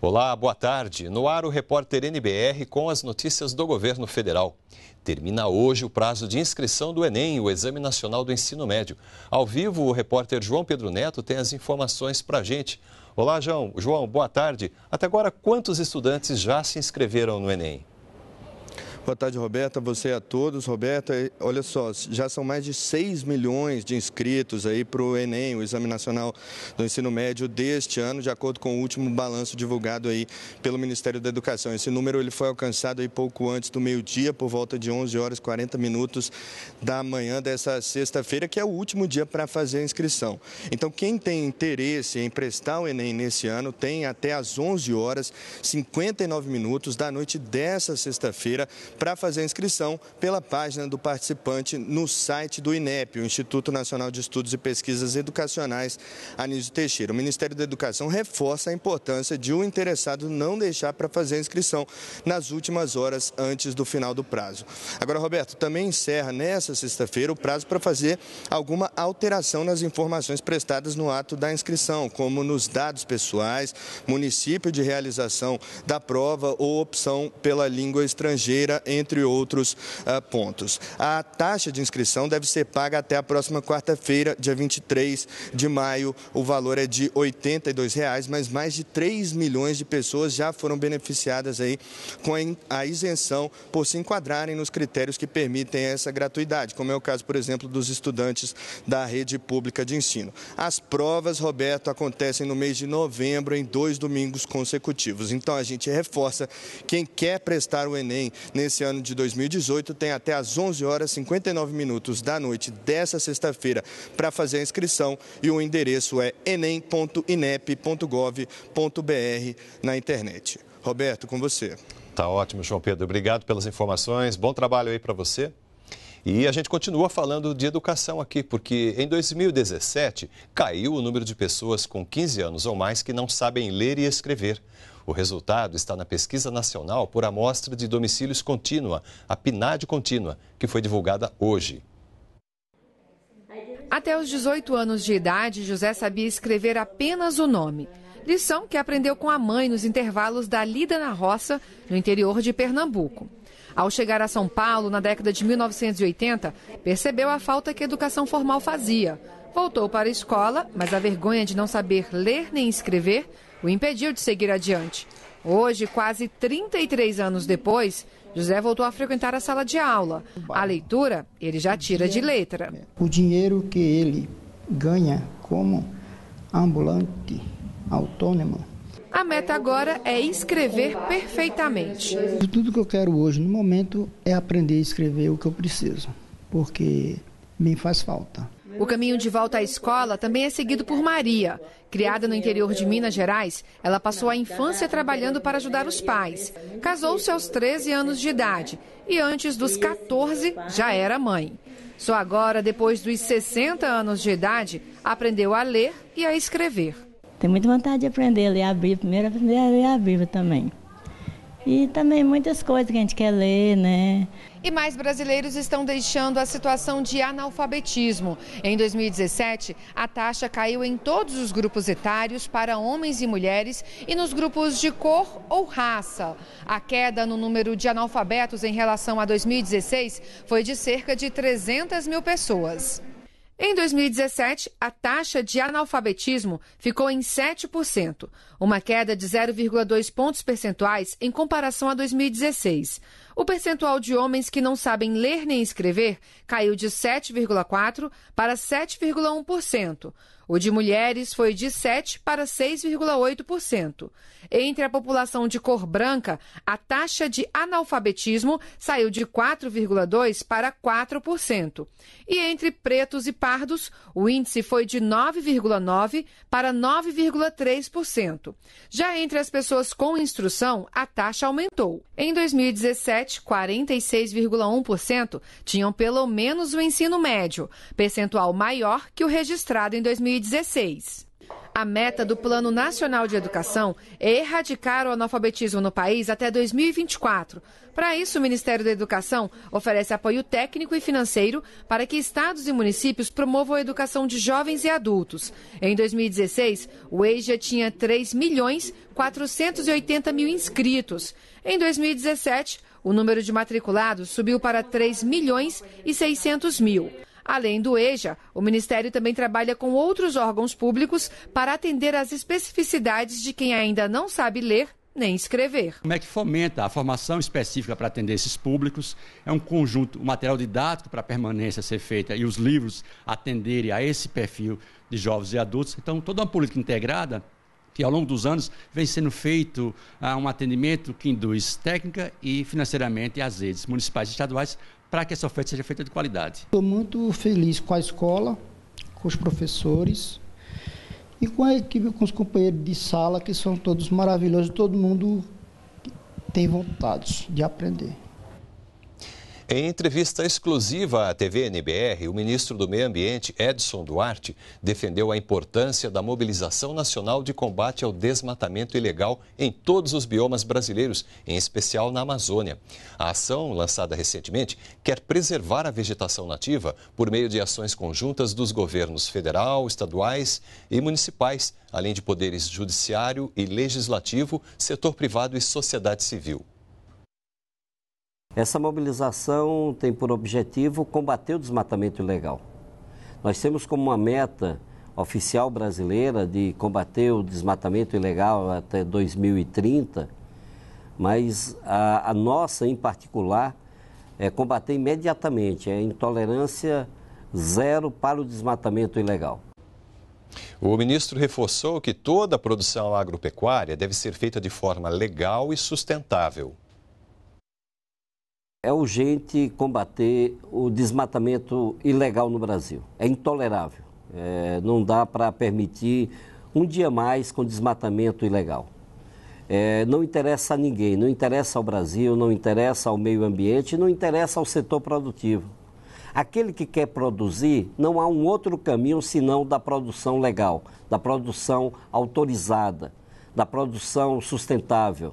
Olá, boa tarde. No ar o repórter NBR com as notícias do governo federal. Termina hoje o prazo de inscrição do Enem, o Exame Nacional do Ensino Médio. Ao vivo, o repórter João Pedro Neto tem as informações para gente. Olá, João. João, boa tarde. Até agora, quantos estudantes já se inscreveram no Enem? Boa tarde, Roberta. Você a todos. Roberta, olha só, já são mais de 6 milhões de inscritos aí para o Enem, o Exame Nacional do Ensino Médio deste ano, de acordo com o último balanço divulgado aí pelo Ministério da Educação. Esse número ele foi alcançado aí pouco antes do meio-dia, por volta de 11 horas 40 minutos da manhã dessa sexta-feira, que é o último dia para fazer a inscrição. Então, quem tem interesse em prestar o Enem nesse ano tem até às 11 horas 59 minutos da noite dessa sexta-feira para fazer a inscrição pela página do participante no site do INEP, o Instituto Nacional de Estudos e Pesquisas Educacionais Anísio Teixeira. O Ministério da Educação reforça a importância de o um interessado não deixar para fazer a inscrição nas últimas horas antes do final do prazo. Agora, Roberto, também encerra nessa sexta-feira o prazo para fazer alguma alteração nas informações prestadas no ato da inscrição, como nos dados pessoais, município de realização da prova ou opção pela língua estrangeira entre outros ah, pontos. A taxa de inscrição deve ser paga até a próxima quarta-feira, dia 23 de maio. O valor é de R$ 82,00, mas mais de 3 milhões de pessoas já foram beneficiadas aí com a isenção por se enquadrarem nos critérios que permitem essa gratuidade, como é o caso, por exemplo, dos estudantes da rede pública de ensino. As provas, Roberto, acontecem no mês de novembro, em dois domingos consecutivos. Então a gente reforça quem quer prestar o Enem nesse esse ano de 2018 tem até às 11 horas 59 minutos da noite dessa sexta-feira para fazer a inscrição e o endereço é enem.inep.gov.br na internet. Roberto, com você. Tá ótimo, João Pedro. Obrigado pelas informações. Bom trabalho aí para você. E a gente continua falando de educação aqui, porque em 2017 caiu o número de pessoas com 15 anos ou mais que não sabem ler e escrever. O resultado está na pesquisa nacional por amostra de domicílios contínua, a PNAD contínua, que foi divulgada hoje. Até os 18 anos de idade, José sabia escrever apenas o nome. Lição que aprendeu com a mãe nos intervalos da lida na roça, no interior de Pernambuco. Ao chegar a São Paulo, na década de 1980, percebeu a falta que a educação formal fazia. Voltou para a escola, mas a vergonha de não saber ler nem escrever o impediu de seguir adiante. Hoje, quase 33 anos depois, José voltou a frequentar a sala de aula. A leitura ele já tira de letra. O dinheiro que ele ganha como ambulante autônomo. A meta agora é escrever perfeitamente. Tudo que eu quero hoje, no momento, é aprender a escrever o que eu preciso, porque me faz falta. O caminho de volta à escola também é seguido por Maria. Criada no interior de Minas Gerais, ela passou a infância trabalhando para ajudar os pais. Casou-se aos 13 anos de idade e antes dos 14 já era mãe. Só agora, depois dos 60 anos de idade, aprendeu a ler e a escrever. Tenho muita vontade de aprender a ler a Bíblia, primeiro aprender a ler a Bíblia também e também muitas coisas que a gente quer ler, né? E mais brasileiros estão deixando a situação de analfabetismo. Em 2017, a taxa caiu em todos os grupos etários para homens e mulheres e nos grupos de cor ou raça. A queda no número de analfabetos em relação a 2016 foi de cerca de 300 mil pessoas. Em 2017, a taxa de analfabetismo ficou em 7%, uma queda de 0,2 pontos percentuais em comparação a 2016. O percentual de homens que não sabem ler nem escrever caiu de 7,4% para 7,1%. O de mulheres foi de 7% para 6,8%. Entre a população de cor branca, a taxa de analfabetismo saiu de 4,2% para 4%. E entre pretos e pardos, o índice foi de 9,9% para 9,3%. Já entre as pessoas com instrução, a taxa aumentou. Em 2017, 47, 46,1% tinham pelo menos o ensino médio, percentual maior que o registrado em 2016. A meta do Plano Nacional de Educação é erradicar o analfabetismo no país até 2024. Para isso, o Ministério da Educação oferece apoio técnico e financeiro para que estados e municípios promovam a educação de jovens e adultos. Em 2016, o EJA tinha 3 milhões 480 mil inscritos. Em 2017, o número de matriculados subiu para 3 milhões e 600 mil. Além do EJA, o Ministério também trabalha com outros órgãos públicos para atender às especificidades de quem ainda não sabe ler nem escrever. Como é que fomenta a formação específica para atender esses públicos? É um conjunto, um material didático para a permanência ser feita e os livros atenderem a esse perfil de jovens e adultos. Então, toda uma política integrada que ao longo dos anos vem sendo feito ah, um atendimento que induz técnica e financeiramente às redes municipais e estaduais para que essa oferta seja feita de qualidade. Estou muito feliz com a escola, com os professores e com a equipe, com os companheiros de sala, que são todos maravilhosos, todo mundo tem vontade de aprender. Em entrevista exclusiva à TV NBR, o ministro do Meio Ambiente, Edson Duarte, defendeu a importância da mobilização nacional de combate ao desmatamento ilegal em todos os biomas brasileiros, em especial na Amazônia. A ação, lançada recentemente, quer preservar a vegetação nativa por meio de ações conjuntas dos governos federal, estaduais e municipais, além de poderes judiciário e legislativo, setor privado e sociedade civil. Essa mobilização tem por objetivo combater o desmatamento ilegal. Nós temos como uma meta oficial brasileira de combater o desmatamento ilegal até 2030, mas a, a nossa em particular é combater imediatamente é a é intolerância zero para o desmatamento ilegal. O ministro reforçou que toda a produção agropecuária deve ser feita de forma legal e sustentável é urgente combater o desmatamento ilegal no Brasil. É intolerável. É, não dá para permitir um dia mais com desmatamento ilegal. É, não interessa a ninguém, não interessa ao Brasil, não interessa ao meio ambiente, não interessa ao setor produtivo. Aquele que quer produzir, não há um outro caminho senão da produção legal, da produção autorizada, da produção sustentável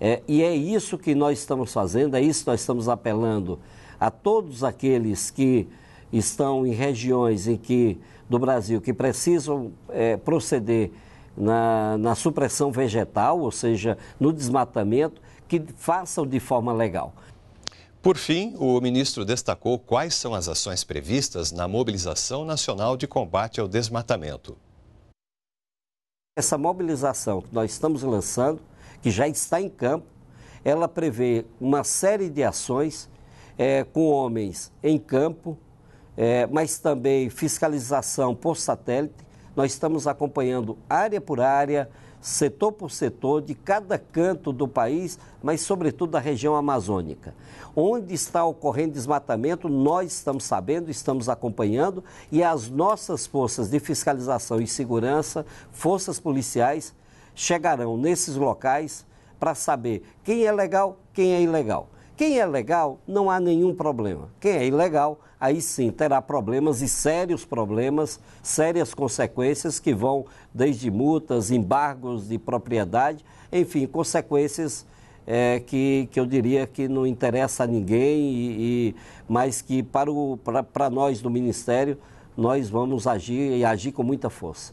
é, e é isso que nós estamos fazendo, é isso que nós estamos apelando a todos aqueles que estão em regiões em que, do Brasil que precisam é, proceder na, na supressão vegetal, ou seja, no desmatamento, que façam de forma legal. Por fim, o ministro destacou quais são as ações previstas na mobilização nacional de combate ao desmatamento. Essa mobilização que nós estamos lançando que já está em campo. Ela prevê uma série de ações é, com homens em campo, é, mas também fiscalização por satélite. Nós estamos acompanhando área por área, setor por setor, de cada canto do país, mas sobretudo da região amazônica. Onde está ocorrendo desmatamento, nós estamos sabendo, estamos acompanhando e as nossas forças de fiscalização e segurança, forças policiais, chegarão nesses locais para saber quem é legal, quem é ilegal. Quem é legal, não há nenhum problema. Quem é ilegal, aí sim terá problemas e sérios problemas, sérias consequências que vão desde multas, embargos de propriedade, enfim, consequências é, que, que eu diria que não interessa a ninguém, e, e mas que para, o, para, para nós do Ministério nós vamos agir e agir com muita força.